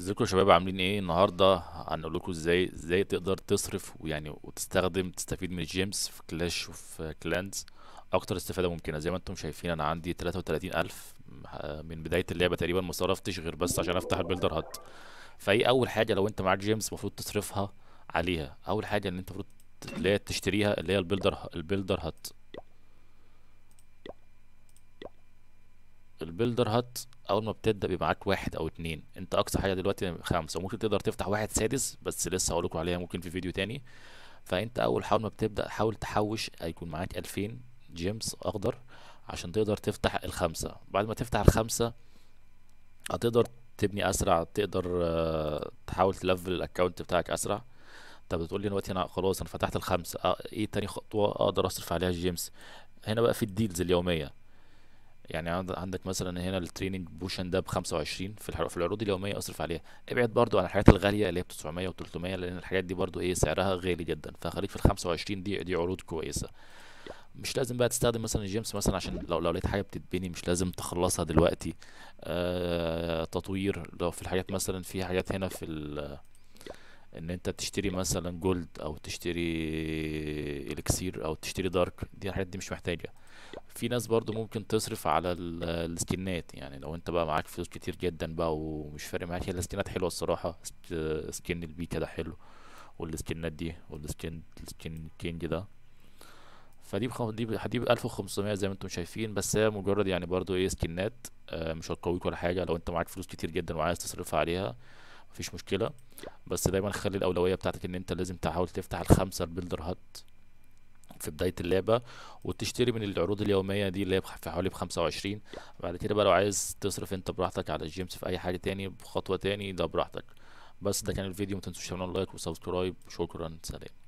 ازيكم يا شباب عاملين ايه النهارده هنقول لكم ازاي ازاي تقدر تصرف ويعني وتستخدم تستفيد من الجيمز في كلاش وفي كلانز اكتر استفاده ممكنه زي ما انتم شايفين انا عندي 33000 من بدايه اللعبه تقريبا ما صرفتش غير بس عشان افتح البيلدر هات فايه اول حاجه لو انت معاك جيمز المفروض تصرفها عليها اول حاجه ان انت المفروض تشتريها اللي هي البيلدر البيلدر هات البيلدر هات اول ما بتبدا بيبقى معاك واحد او اتنين انت اقصى حاجه دلوقتي خمسه وممكن تقدر تفتح واحد سادس بس لسه هقول لكم عليها ممكن في فيديو تاني فانت اول حاول ما بتبدا حاول تحوش هيكون معاك 2000 جيمس اخضر عشان تقدر تفتح الخمسه بعد ما تفتح الخمسه هتقدر تبني اسرع تقدر آه، تحاول تلفل الاكونت بتاعك اسرع طب بتقول لي دلوقتي انا خلاص انا فتحت الخمسه آه، ايه تاني خطوه اقدر اصرف عليها جيمس هنا بقى في الديلز اليوميه يعني عندك مثلا هنا التريننج بوشن ده ب 25 في في العروض اليوميه اصرف عليها ابعد برضو عن الحاجات الغاليه اللي هي ب 900 و 300 لان الحاجات دي برضو ايه سعرها غالي جدا فخليك في ال 25 دي دي عروض كويسه مش لازم بقى تستخدم مثلا الجيمس مثلا عشان لو لو لقيت حاجه بتتبني مش لازم تخلصها دلوقتي آه تطوير لو في الحاجات مثلا في حاجات هنا في ال ان انت تشتري مثلا جولد او تشتري الكسير او تشتري دارك دي الحاجات دي مش محتاجه في ناس برضو ممكن تصرف على السكنات يعني لو انت بقى معاك فلوس كتير جدا بقى ومش فارق معاك هي السكنات حلوه الصراحه سكن البيكا ده حلو والسكنات دي والسكن السكن كينج ده فدي بخم... دي ب... دي ب 1500 زي ما انتم شايفين بس هي مجرد يعني برضو ايه سكنات آه، مش هتقويك ولا حاجه لو انت معاك فلوس كتير جدا وعايز تصرفها عليها مفيش مشكله بس دايما خلي الاولويه بتاعتك ان انت لازم تحاول تفتح الخمسه البيلدر هات في بدايه اللعبه وتشتري من العروض اليوميه دي اللي هي في حوالي ب 25 بعد كده بقى لو عايز تصرف انت براحتك على الجيمز في اي حاجه تاني بخطوه تاني ده براحتك بس ده كان الفيديو متنسوش تعملوا لايك وسبسكرايب شكرا سلام